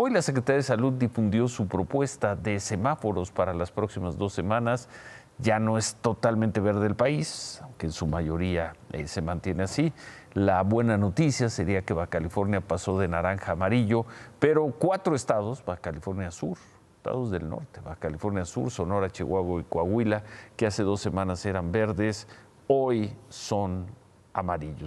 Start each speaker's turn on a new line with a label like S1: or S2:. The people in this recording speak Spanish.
S1: Hoy la Secretaría de Salud difundió su propuesta de semáforos para las próximas dos semanas. Ya no es totalmente verde el país, aunque en su mayoría eh, se mantiene así. La buena noticia sería que Baja California pasó de naranja a amarillo, pero cuatro estados, Baja California Sur, estados del norte, Baja California Sur, Sonora, Chihuahua y Coahuila, que hace dos semanas eran verdes, hoy son amarillos.